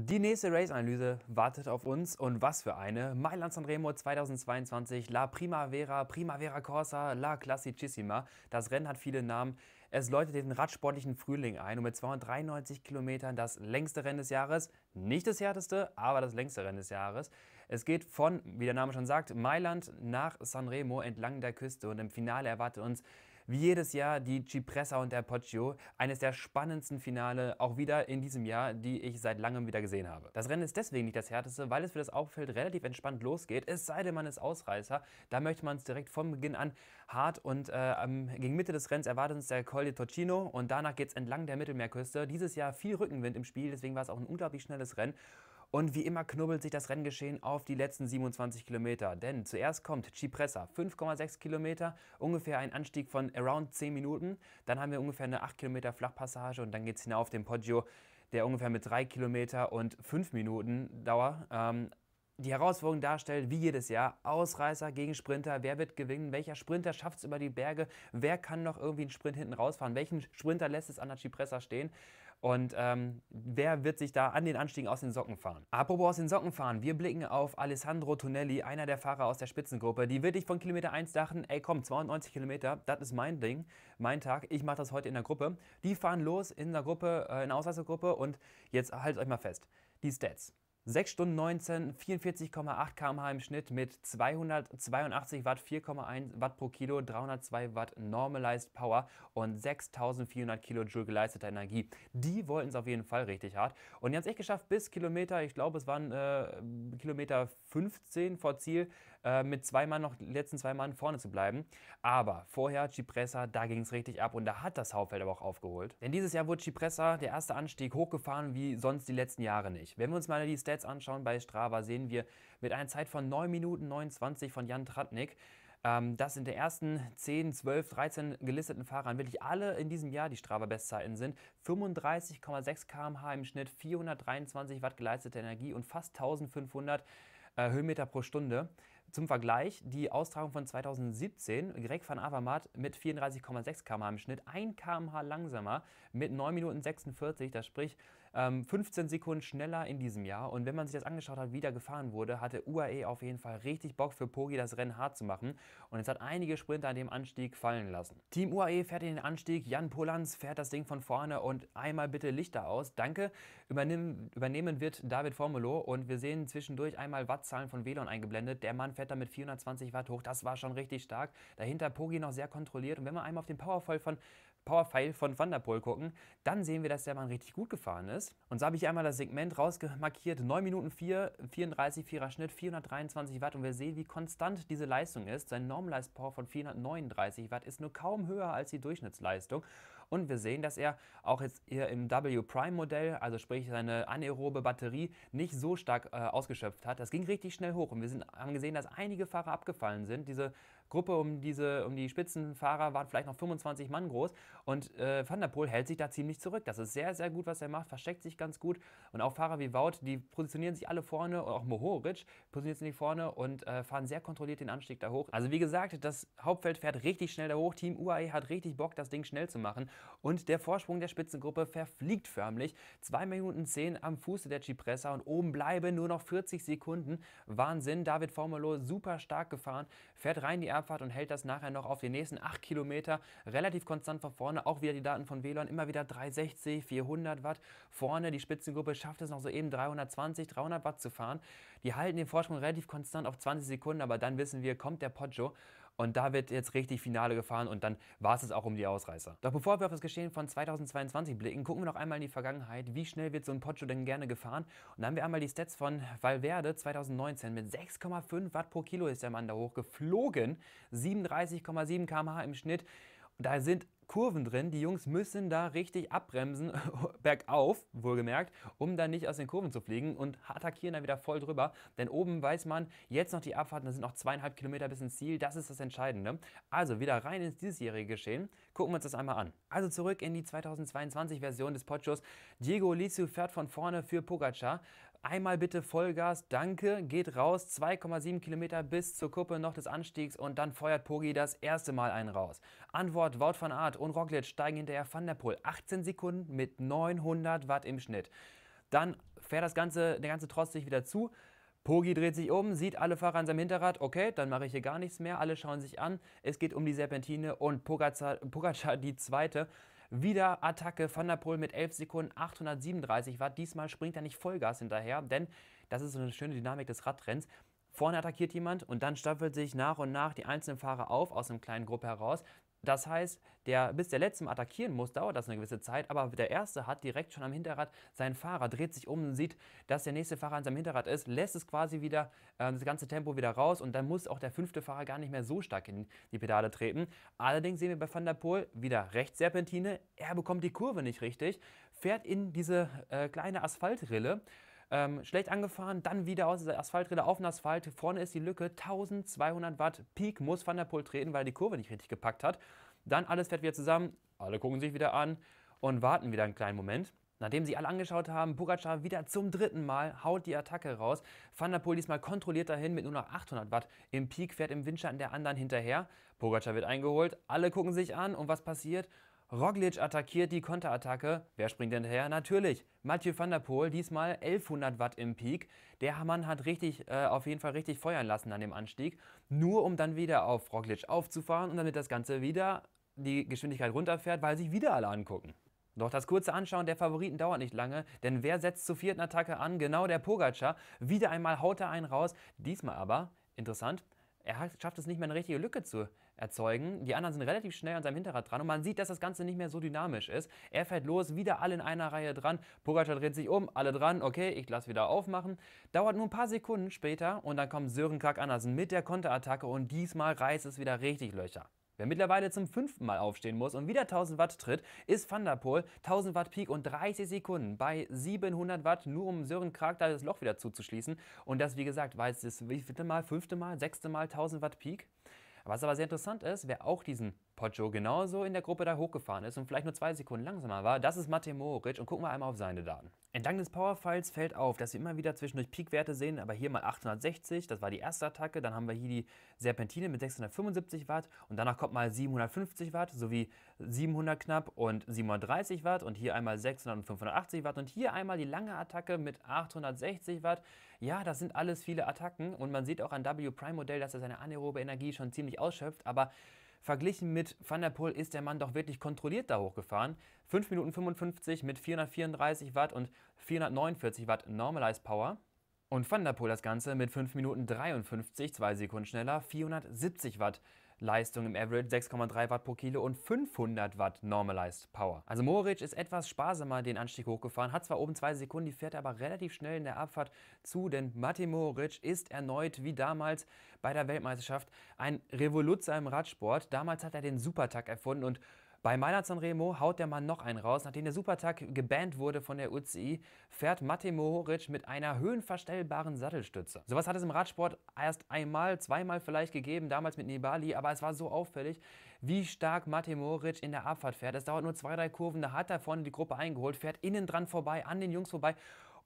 Die nächste Race-Analyse wartet auf uns und was für eine. Mailand Sanremo 2022, La Primavera, Primavera Corsa, La Classicissima. Das Rennen hat viele Namen. Es läutet den radsportlichen Frühling ein und mit 293 Kilometern das längste Rennen des Jahres. Nicht das härteste, aber das längste Rennen des Jahres. Es geht von, wie der Name schon sagt, Mailand nach Sanremo entlang der Küste und im Finale erwartet uns wie jedes Jahr die Cipressa und der Poggio, eines der spannendsten Finale auch wieder in diesem Jahr, die ich seit langem wieder gesehen habe. Das Rennen ist deswegen nicht das härteste, weil es für das Auffeld relativ entspannt losgeht, es sei denn man ist Ausreißer, da möchte man es direkt von Beginn an hart und äh, gegen Mitte des Rennens erwartet uns der Col de Tocino und danach geht es entlang der Mittelmeerküste. Dieses Jahr viel Rückenwind im Spiel, deswegen war es auch ein unglaublich schnelles Rennen. Und wie immer knubbelt sich das Renngeschehen auf die letzten 27 Kilometer. Denn zuerst kommt Cipressa, 5,6 Kilometer, ungefähr ein Anstieg von around 10 Minuten. Dann haben wir ungefähr eine 8 Kilometer Flachpassage und dann geht es hinauf den Poggio, der ungefähr mit 3 Kilometer und 5 Minuten Dauer ähm, die Herausforderung darstellt, wie jedes Jahr. Ausreißer gegen Sprinter, wer wird gewinnen, welcher Sprinter schafft es über die Berge, wer kann noch irgendwie einen Sprint hinten rausfahren, welchen Sprinter lässt es an der Cipressa stehen und ähm, wer wird sich da an den Anstiegen aus den Socken fahren. Apropos aus den Socken fahren, wir blicken auf Alessandro Tonelli, einer der Fahrer aus der Spitzengruppe, die wirklich von Kilometer 1 dachten, ey komm, 92 Kilometer, das ist mein Ding, mein Tag, ich mache das heute in der Gruppe. Die fahren los in der Gruppe, äh, in der Ausreißergruppe und jetzt haltet euch mal fest, die Stats. 6 Stunden 19, 44,8 km/h im Schnitt mit 282 Watt, 4,1 Watt pro Kilo, 302 Watt Normalized Power und 6400 Kilojoule geleisteter Energie. Die wollten es auf jeden Fall richtig hart. Und die haben es echt geschafft bis Kilometer, ich glaube es waren äh, Kilometer 15 vor Ziel, äh, mit zwei Mann noch letzten zwei Mann vorne zu bleiben. Aber vorher Cipressa, da ging es richtig ab und da hat das Hauptfeld aber auch aufgeholt. Denn dieses Jahr wurde Cipressa, der erste Anstieg, hochgefahren wie sonst die letzten Jahre nicht. Wenn wir uns mal die Stats anschauen bei Strava, sehen wir mit einer Zeit von 9 Minuten 29 von Jan Tratnik, ähm, dass in der ersten 10, 12, 13 gelisteten Fahrern wirklich alle in diesem Jahr die Strava-Bestzeiten sind. 35,6 km/h im Schnitt, 423 Watt geleistete Energie und fast 1500 äh, Höhenmeter pro Stunde. Zum Vergleich, die Austragung von 2017, Greg van Avermaet mit 34,6 km im Schnitt, 1 km langsamer mit 9 Minuten 46, das spricht ähm, 15 Sekunden schneller in diesem Jahr. Und wenn man sich das angeschaut hat, wie da gefahren wurde, hatte UAE auf jeden Fall richtig Bock für Pogi das Rennen hart zu machen. Und es hat einige Sprinter an dem Anstieg fallen lassen. Team UAE fährt in den Anstieg, Jan Polanz fährt das Ding von vorne und einmal bitte Lichter aus. Danke. Übernimm, übernehmen wird David Formelo und wir sehen zwischendurch einmal Wattzahlen von Velon eingeblendet. Der Mann fährt da mit 420 Watt hoch. Das war schon richtig stark. Dahinter Pogi noch sehr kontrolliert. Und wenn man einmal auf den Powerfall von Powerfile von Vanderpool gucken, dann sehen wir, dass der Mann richtig gut gefahren ist. Und so habe ich einmal das Segment rausgemarkiert, 9 Minuten 4, 34 Vierer Schnitt, 423 Watt und wir sehen, wie konstant diese Leistung ist. Sein Normalized Power von 439 Watt ist nur kaum höher als die Durchschnittsleistung. Und wir sehen, dass er auch jetzt hier im W-Prime-Modell, also sprich seine anaerobe Batterie, nicht so stark äh, ausgeschöpft hat. Das ging richtig schnell hoch und wir sind, haben gesehen, dass einige Fahrer abgefallen sind. Diese Gruppe um, diese, um die Spitzenfahrer waren vielleicht noch 25 Mann groß und äh, Van der Poel hält sich da ziemlich zurück. Das ist sehr, sehr gut, was er macht, versteckt sich ganz gut und auch Fahrer wie Wout, die positionieren sich alle vorne und auch Mohoric positioniert sich vorne und äh, fahren sehr kontrolliert den Anstieg da hoch. Also wie gesagt, das Hauptfeld fährt richtig schnell da hoch. Team UAE hat richtig Bock, das Ding schnell zu machen und der Vorsprung der Spitzengruppe verfliegt förmlich. 2 Minuten 10 am Fuße der Cipressa und oben bleiben nur noch 40 Sekunden. Wahnsinn. David Formelo super stark gefahren, fährt rein die Abfahrt und hält das nachher noch auf die nächsten 8 Kilometer. Relativ konstant von vorne. Auch wieder die Daten von WLAN. Immer wieder 360, 400 Watt. Vorne die Spitzengruppe schafft es noch so eben 320, 300 Watt zu fahren. Die halten den Vorsprung relativ konstant auf 20 Sekunden, aber dann wissen wir, kommt der Poggio. Und da wird jetzt richtig Finale gefahren und dann war es es auch um die Ausreißer. Doch bevor wir auf das Geschehen von 2022 blicken, gucken wir noch einmal in die Vergangenheit. Wie schnell wird so ein Pocho denn gerne gefahren? Und dann haben wir einmal die Stats von Valverde 2019. Mit 6,5 Watt pro Kilo ist der Mann da hoch geflogen. 37,7 km/h im Schnitt. Da sind Kurven drin. Die Jungs müssen da richtig abbremsen, bergauf, wohlgemerkt, um dann nicht aus den Kurven zu fliegen und attackieren da wieder voll drüber. Denn oben weiß man, jetzt noch die Abfahrten, da sind noch zweieinhalb Kilometer bis ins Ziel, das ist das Entscheidende. Also wieder rein ins diesjährige Geschehen. Gucken wir uns das einmal an. Also zurück in die 2022-Version des Pochos. Diego Lissu fährt von vorne für Pogacar. Einmal bitte Vollgas, danke, geht raus, 2,7 Kilometer bis zur Kuppe noch des Anstiegs und dann feuert Pogi das erste Mal einen raus. Antwort, Wout van Aert und Roglic steigen hinterher Van der Poel, 18 Sekunden mit 900 Watt im Schnitt. Dann fährt das ganze, der ganze Trost sich wieder zu, Pogi dreht sich um, sieht alle Fahrer an seinem Hinterrad, okay, dann mache ich hier gar nichts mehr, alle schauen sich an, es geht um die Serpentine und Pogacar, Pogacar die Zweite wieder Attacke, Van der Poel mit 11 Sekunden, 837 Watt. Diesmal springt er nicht Vollgas hinterher, denn das ist so eine schöne Dynamik des Radrenns. Vorne attackiert jemand und dann staffelt sich nach und nach die einzelnen Fahrer auf aus einer kleinen Gruppe heraus. Das heißt, der, bis der Letzte attackieren muss, dauert das eine gewisse Zeit, aber der Erste hat direkt schon am Hinterrad seinen Fahrer, dreht sich um und sieht, dass der nächste Fahrer an seinem Hinterrad ist, lässt es quasi wieder, äh, das ganze Tempo wieder raus und dann muss auch der fünfte Fahrer gar nicht mehr so stark in die Pedale treten. Allerdings sehen wir bei Van der Poel wieder rechts er bekommt die Kurve nicht richtig, fährt in diese äh, kleine Asphaltrille ähm, schlecht angefahren, dann wieder aus der Asphalträder auf den Asphalt. Vorne ist die Lücke, 1200 Watt Peak muss Van der Poel treten, weil er die Kurve nicht richtig gepackt hat. Dann alles fährt wieder zusammen, alle gucken sich wieder an und warten wieder einen kleinen Moment. Nachdem sie alle angeschaut haben, Pogacar wieder zum dritten Mal haut die Attacke raus. Van der Poel diesmal kontrolliert dahin mit nur noch 800 Watt. Im Peak fährt im Windschatten der anderen hinterher. Pogacar wird eingeholt, alle gucken sich an und was passiert? Roglic attackiert die Konterattacke. Wer springt denn her? Natürlich, Mathieu van der Poel, diesmal 1100 Watt im Peak. Der Mann hat richtig, äh, auf jeden Fall richtig feuern lassen an dem Anstieg, nur um dann wieder auf Roglic aufzufahren und damit das Ganze wieder die Geschwindigkeit runterfährt, weil sich wieder alle angucken. Doch das kurze Anschauen der Favoriten dauert nicht lange, denn wer setzt zur vierten Attacke an? Genau der Pogacar. Wieder einmal haut er einen raus, diesmal aber, interessant, er schafft es nicht mehr eine richtige Lücke zu erzeugen. Die anderen sind relativ schnell an seinem Hinterrad dran und man sieht, dass das Ganze nicht mehr so dynamisch ist. Er fährt los, wieder alle in einer Reihe dran. Pogacar dreht sich um, alle dran, okay, ich lasse wieder aufmachen. Dauert nur ein paar Sekunden später und dann kommt Sören Krag Andersen mit der Konterattacke und diesmal reißt es wieder richtig Löcher. Wer mittlerweile zum fünften Mal aufstehen muss und wieder 1000 Watt tritt, ist Van der Poel. 1000 Watt Peak und 30 Sekunden bei 700 Watt, nur um Sören Krag da das Loch wieder zuzuschließen. Und das, wie gesagt, war jetzt das wievielte Mal, fünfte Mal, sechste Mal 1000 Watt Peak. Was aber sehr interessant ist, wer auch diesen Poggio genauso in der Gruppe da hochgefahren ist und vielleicht nur zwei Sekunden langsamer war, das ist Matej Moric und gucken wir einmal auf seine Daten. Entlang des Powerfiles fällt auf, dass wir immer wieder zwischendurch Peakwerte sehen, aber hier mal 860, das war die erste Attacke, dann haben wir hier die Serpentine mit 675 Watt und danach kommt mal 750 Watt sowie 700 knapp und 730 Watt und hier einmal 600 und 580 Watt und hier einmal die lange Attacke mit 860 Watt. Ja, das sind alles viele Attacken und man sieht auch an W Prime Modell, dass er seine anaerobe Energie schon ziemlich ausschöpft, aber Verglichen mit Van der Poel ist der Mann doch wirklich kontrolliert da hochgefahren. 5 Minuten 55 mit 434 Watt und 449 Watt Normalized Power. Und Van der Poel das Ganze mit 5 Minuten 53, 2 Sekunden schneller, 470 Watt. Leistung im Average, 6,3 Watt pro Kilo und 500 Watt Normalized Power. Also Mohoric ist etwas sparsamer den Anstieg hochgefahren, hat zwar oben zwei Sekunden, die fährt aber relativ schnell in der Abfahrt zu, denn Matti Mohoric ist erneut wie damals bei der Weltmeisterschaft ein Revoluzer im Radsport. Damals hat er den Supertag erfunden und bei Mailand Sanremo haut der Mann noch einen raus. Nachdem der Supertag gebannt wurde von der UCI, fährt Matej Mohoric mit einer höhenverstellbaren Sattelstütze. Sowas hat es im Radsport erst einmal, zweimal vielleicht gegeben, damals mit Nibali, aber es war so auffällig, wie stark Matej Mohoric in der Abfahrt fährt. Es dauert nur zwei, drei Kurven, da hat er vorne die Gruppe eingeholt, fährt innen dran vorbei, an den Jungs vorbei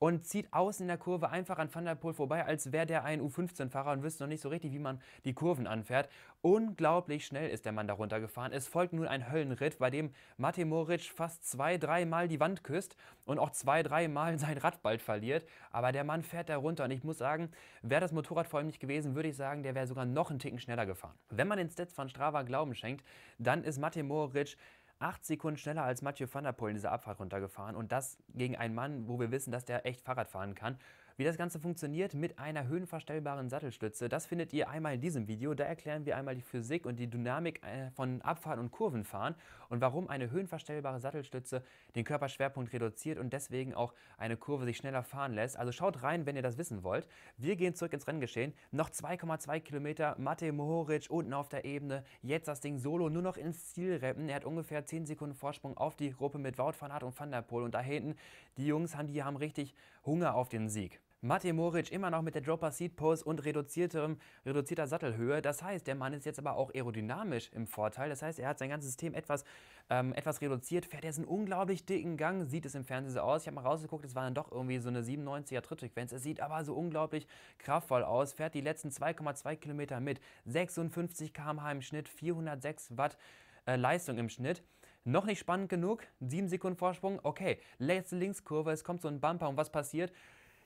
und zieht außen in der Kurve einfach an Van der Poel vorbei, als wäre der ein U15-Fahrer und wüsste noch nicht so richtig, wie man die Kurven anfährt. Unglaublich schnell ist der Mann darunter gefahren. Es folgt nun ein Höllenritt, bei dem Mate Moric fast zwei, dreimal die Wand küsst und auch zwei, dreimal sein Rad bald verliert. Aber der Mann fährt darunter und ich muss sagen, wäre das Motorrad vor ihm nicht gewesen, würde ich sagen, der wäre sogar noch einen Ticken schneller gefahren. Wenn man den Stats von Strava Glauben schenkt, dann ist Mate Moric acht Sekunden schneller als Mathieu van der Poel in dieser Abfahrt runtergefahren und das gegen einen Mann, wo wir wissen, dass der echt Fahrrad fahren kann. Wie das Ganze funktioniert mit einer höhenverstellbaren Sattelstütze, das findet ihr einmal in diesem Video. Da erklären wir einmal die Physik und die Dynamik äh, von Abfahren und Kurvenfahren und warum eine höhenverstellbare Sattelstütze den Körperschwerpunkt reduziert und deswegen auch eine Kurve sich schneller fahren lässt. Also schaut rein, wenn ihr das wissen wollt. Wir gehen zurück ins Renngeschehen. Noch 2,2 Kilometer, Matej Mohoric unten auf der Ebene. Jetzt das Ding solo nur noch ins Ziel reppen. Er hat ungefähr 10 Sekunden Vorsprung auf die Gruppe mit Wout van Aert und Van der Poel und da hinten die Jungs haben, die haben richtig Hunger auf den Sieg. Mate Moric immer noch mit der Dropper Seat Pose und reduzierterem, reduzierter Sattelhöhe. Das heißt, der Mann ist jetzt aber auch aerodynamisch im Vorteil. Das heißt, er hat sein ganzes System etwas, ähm, etwas reduziert, fährt jetzt einen unglaublich dicken Gang, sieht es im Fernsehen so aus. Ich habe mal rausgeguckt, es war dann doch irgendwie so eine 97er Trittfrequenz. Es sieht aber so unglaublich kraftvoll aus, fährt die letzten 2,2 Kilometer mit. 56 km/h im Schnitt, 406 Watt äh, Leistung im Schnitt. Noch nicht spannend genug, 7 Sekunden Vorsprung, okay, letzte Linkskurve, es kommt so ein Bumper und was passiert?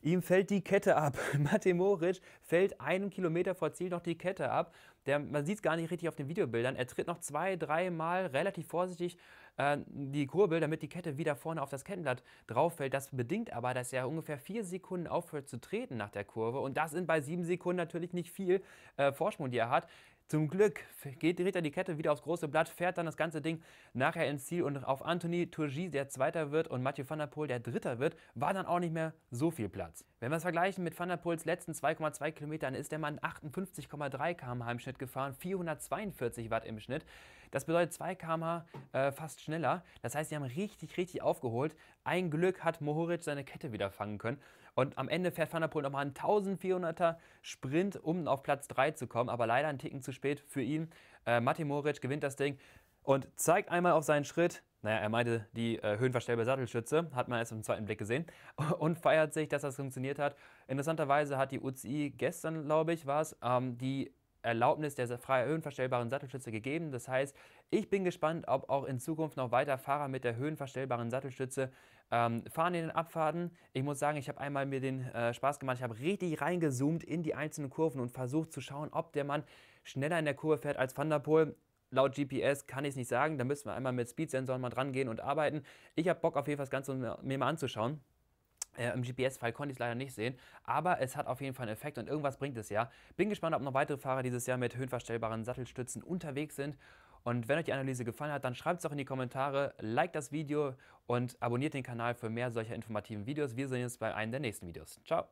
Ihm fällt die Kette ab. Mate Moric fällt einen Kilometer vor Ziel noch die Kette ab. Der, man sieht es gar nicht richtig auf den Videobildern. Er tritt noch zwei, dreimal relativ vorsichtig äh, die Kurbel, damit die Kette wieder vorne auf das Kettenblatt drauf fällt. Das bedingt aber, dass er ungefähr vier Sekunden aufhört zu treten nach der Kurve. Und das sind bei sieben Sekunden natürlich nicht viel äh, Vorsprung, die er hat. Zum Glück geht, dreht die Kette wieder aufs große Blatt, fährt dann das ganze Ding nachher ins Ziel und auf Anthony Turgi, der Zweiter wird, und Mathieu van der Poel, der Dritter wird, war dann auch nicht mehr so viel Platz. Wenn wir es vergleichen mit van der Poels letzten 2,2 Kilometern, ist der Mann 58,3 km im Schnitt gefahren, 442 Watt im Schnitt. Das bedeutet 2 km äh, fast schneller. Das heißt, sie haben richtig, richtig aufgeholt. Ein Glück hat Mohoric seine Kette wieder fangen können. Und am Ende fährt Van der Poel nochmal einen 1400er Sprint, um auf Platz 3 zu kommen. Aber leider ein Ticken zu spät für ihn. Äh, Matti Mohoric gewinnt das Ding und zeigt einmal auf seinen Schritt. Naja, er meinte die äh, höhenverstellbare Sattelschütze, hat man erst im zweiten Blick gesehen, und feiert sich, dass das funktioniert hat. Interessanterweise hat die UCI gestern, glaube ich, war es, ähm, die Erlaubnis der frei höhenverstellbaren Sattelstütze gegeben. Das heißt, ich bin gespannt, ob auch in Zukunft noch weiter Fahrer mit der höhenverstellbaren Sattelstütze ähm, fahren in den Abfahrten. Ich muss sagen, ich habe einmal mir den äh, Spaß gemacht. Ich habe richtig reingezoomt in die einzelnen Kurven und versucht zu schauen, ob der Mann schneller in der Kurve fährt als Van der Poel. Laut GPS kann ich es nicht sagen. Da müssen wir einmal mit Speedsensoren mal dran gehen und arbeiten. Ich habe Bock auf jeden Fall das Ganze mir mal anzuschauen. Äh, Im GPS-Fall konnte ich es leider nicht sehen, aber es hat auf jeden Fall einen Effekt und irgendwas bringt es ja. Bin gespannt, ob noch weitere Fahrer dieses Jahr mit höhenverstellbaren Sattelstützen unterwegs sind. Und wenn euch die Analyse gefallen hat, dann schreibt es doch in die Kommentare, liked das Video und abonniert den Kanal für mehr solcher informativen Videos. Wir sehen uns bei einem der nächsten Videos. Ciao!